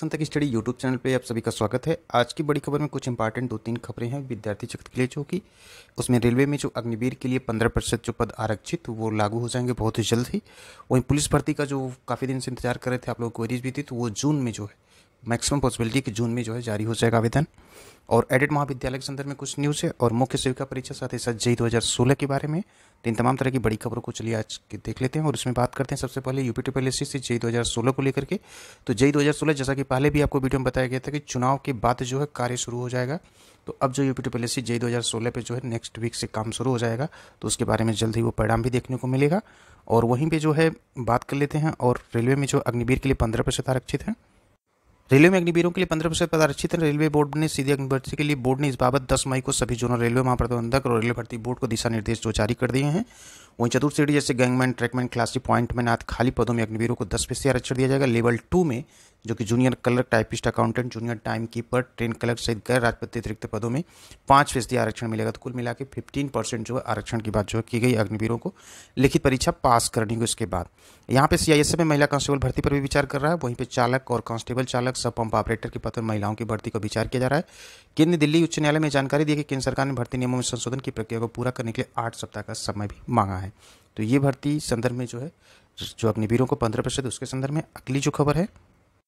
संत की study YouTube channel पे आप सभी का स्वागत है आज की बड़ी खबर में कुछ इंपॉर्टेंट दो तीन खबरें हैं विद्यार्थी जगत के लिए जो कि उसमें रेलवे में जो अग्निवीर के लिए पंद्रह प्रतिशत जो पद आरक्षित वो लागू हो जाएंगे बहुत ही जल्द ही वहीं पुलिस भर्ती का जो काफ़ी दिन से इंतजार कर रहे थे आप लोग क्वेरीज भी थी तो वो जून में जो है मैक्सिमम पॉसिबिलिटी कि जून में जो है जारी हो जाएगा आवेदन और एडिट महाविद्यालय के संदर्भ में कुछ न्यूज़ है और मुख्य सेविका परीक्षा साथ ही साथ जई सोलह के बारे में तो इन तमाम तरह की बड़ी खबरों को चलिए आज के देख लेते हैं और इसमें बात करते हैं सबसे पहले यूपी ट्रिपल पी से जई दो को लेकर के तो जई दो जैसा कि पहले भी आपको वीडियो में बताया गया था कि चुनाव के बाद जो है कार्य शुरू हो जाएगा तो अब जो यूपी पी एस सी जई दो जो है नेक्स्ट वीक से काम शुरू हो जाएगा तो उसके बारे में जल्द ही वो परिणाम भी देखने को मिलेगा और वहीं पर जो है बात कर लेते हैं और रेलवे में जो अग्निवीर के लिए पंद्रह प्रतिशत आरक्षित है रेलवे में अग्निवीरों के लिए पंद्रह प्रतिशत पद आरक्षित है रेलवे बोर्ड ने सीधे अग्नि भर्ती के लिए बोर्ड ने इस बाबत दस मई को सभी जोनल रेलवे महाप्रबंधक और रेलवे भर्ती बोर्ड को दिशा निर्देश जो जारी कर दिए हैं वहीं चतुर्थ सीढ़ी जैसे गैंगमैन ट्रैकमैन क्लासी पॉइंट में नाथ खाली पदों में अग्निवीरों को दस फीसदी आरक्षण दिया जाएगा लेवल टू में जो कि junior clerk typist accountant junior time keeper train clerk सहित गैर राजपति अतिरिक्त पदों में पाँच फीसदी आरक्षण मिलेगा तो कुल मिला के फिफ्टीन परसेंट जो है आरक्षण की बात जो है की गई अग्निवीरों को लिखित परीक्षा पास करने की उसके बाद यहाँ पे सीआईएसएफ में महिला कांस्टेबल भर्ती पर भी विचार कर रहा है वहीं पर चालक और कांस्टेबल चालक सब पंप ऑपरेटर के पद पर महिलाओं की भर्ती का विचार किया जा रहा है केंद्र ने दिल्ली उच्च न्यायालय में जानकारी दी कि केंद्र सरकार ने भर्ती नियमों में संशोधन की प्रक्रिया को पूरा करने के लिए आठ सप्ताह का समय भी मांगा है तो ये भर्ती संदर्भ में जो है जो अग्निवीरों को पंद्रह प्रतिशत उसके संदर्भ में अगली जो खबर है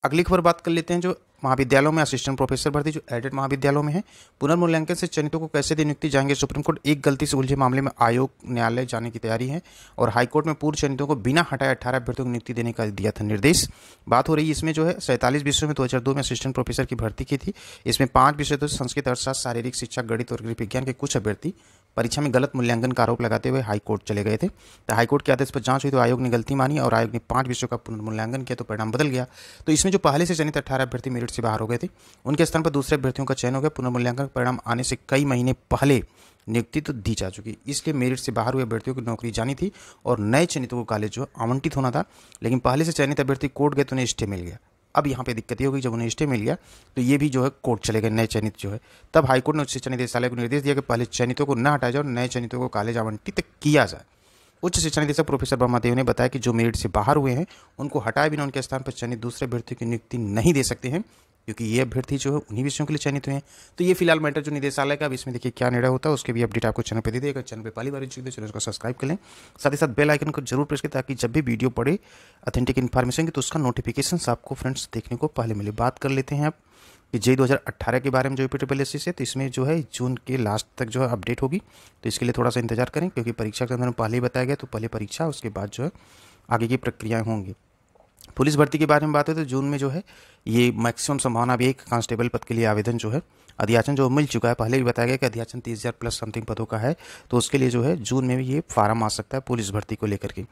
अगली खबर बात कर लेते हैं जो महाविद्यालयों में असिस्टेंट प्रोफेसर भर्ती जो एडेड महाविद्यालयों में है पुनर्मूल्यांकन से चयनितों को कैसे दी नियुक्ति जाएंगे सुप्रीम कोर्ट एक गलती से उलझे मामले में आयोग न्यायालय जाने की तैयारी है और हाईकोर्ट में पूर्व चयनितों को बिना हटाए अठारह अभ्यर्थियों को नियुक्ति देने का दिया था निर्देश बात हो रही है इसमें जो है सैंतालीस विषयों में दो में असिस्टेंट प्रोफेसर की भर्ती की थी इसमें पांच विषय तो संस्कृत अर्थशास्त्र शारीरिक शिक्षा गणित और गृह विज्ञान के कुछ अभ्यर्थी परीक्षा में गलत मूल्यांकन का आरोप लगाते हुए हाईकोर्ट चले गए थे तो हाईकोर्ट के आदेश पर जांच हुई तो आयोग ने गलती मानी और आयोग ने पांच विषयों का पुनर्मूल्यांकन किया तो परिणाम बदल गया तो इसमें जो पहले से चयनित अठारह अभ्यर्थी मेरिट से बाहर हो गए थे उनके स्थान पर दूसरे अभ्यर्थियों का चयन हो गया पुनर्मूल्यांकन परिणाम आने से कई महीने पहले नियुक्ति तो दी जा चुकी इसलिए मेरिट से बाहर हुए अभ्यर्थियों की नौकरी जानी थी और नए चयनितों को कॉलेज जो आवंटित होना था लेकिन पहले से चयनित अभ्यर्थी कोर्ट गए तो उन्हें स्टे मिल गया अब यहाँ पे दिक्कत ये होगी जब उन्हें स्टे मिल गया तो ये भी जो है कोर्ट चले गए नए चयनित जो है तब हाईकोर्ट ने उच्च शिक्षा निदेशालय को निर्देश दिया कि पहले चयनितों को न हटाया जाए और नए चयनितों को कॉलेज आवंटित किया जाए उच्च शिक्षा निदेशक प्रोफेसर ब्रह्मादेव ने बताया कि जो मेरिट से बाहर हुए हैं उनको हटाए बिना उनके स्थान पर चयनित दूसरे अभ्यर्थियों की नियुक्ति नहीं दे सकते हैं क्योंकि ये अभ्यर्थी जो है उन्हीं विषयों के लिए चयनित हुए हैं तो ये फिलहाल मैटर जो निदेशालय का अब इसमें देखिए क्या निर्णय होता है उसके भी अपडेट आपको चैनल पर दे देगा चैनल पर पहली बार चुकी चैनल को सब्सक्राइब करें लें साथ ही साथ बेल आइकन को जरूर प्रेस करें ताकि जब भी वीडियो पड़े अथेंटिक इन्फॉर्मेशन की तो उसका नोटिफिकेशन आपको फ्रेंड्स देखने को पहले मिले बात कर लेते हैं आप कि जे दो के बारे में जो पीटीपीएलएससी है तो इसमें जो है जून के लास्ट तक जो है अपडेट होगी तो इसके लिए थोड़ा सा इंतजार करें क्योंकि परीक्षा के अंदर पहले ही बताया गया तो पहले परीक्षा उसके बाद जो है आगे की प्रक्रियाएँ होंगी पुलिस भर्ती के बारे में बात है तो जून में जो है ये मैक्सिमम संभावना भी एक कांस्टेबल पद के लिए आवेदन जो है अध्याचन जो मिल चुका है पहले भी बताया गया कि अध्याचन तीस हज़ार प्लस समथिंग पदों का है तो उसके लिए जो है जून में भी ये फार्म आ सकता है पुलिस भर्ती को लेकर के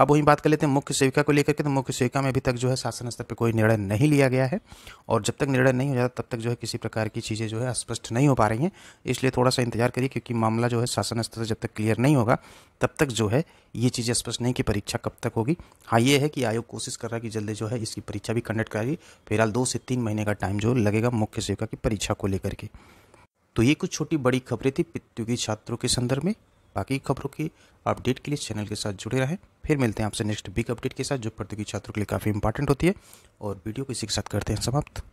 अब वहीं बात कर लेते हैं मुख्य सेविका को लेकर के तो मुख्य सेविका में अभी तक जो है शासन स्तर पर कोई निर्णय नहीं लिया गया है और जब तक निर्णय नहीं हो जाता तब तक जो है किसी प्रकार की चीज़ें जो है स्पष्ट नहीं हो पा रही हैं इसलिए थोड़ा सा इंतजार करिए क्योंकि मामला जो है शासन स्तर से जब तक क्लियर नहीं होगा तब तक जो है ये चीज़ें स्पष्ट नहीं कि परीक्षा कब तक होगी हाँ ये है कि आयोग कोशिश कर रहा है कि जल्दी जो है इसकी परीक्षा भी कंडक्ट कराएगी फिलहाल दो से तीन महीने का टाइम जो लगेगा मुख्य सेविका की परीक्षा को लेकर सके तो ये कुछ छोटी बड़ी खबरें थी प्रतियोगी छात्रों के संदर्भ में बाकी खबरों की अपडेट के लिए चैनल के साथ जुड़े रहें फिर मिलते हैं आपसे नेक्स्ट बिग अपडेट के साथ जो प्रतियोगी छात्रों के लिए काफ़ी इंपॉर्टेंट होती है और वीडियो को इसी के साथ करते हैं समाप्त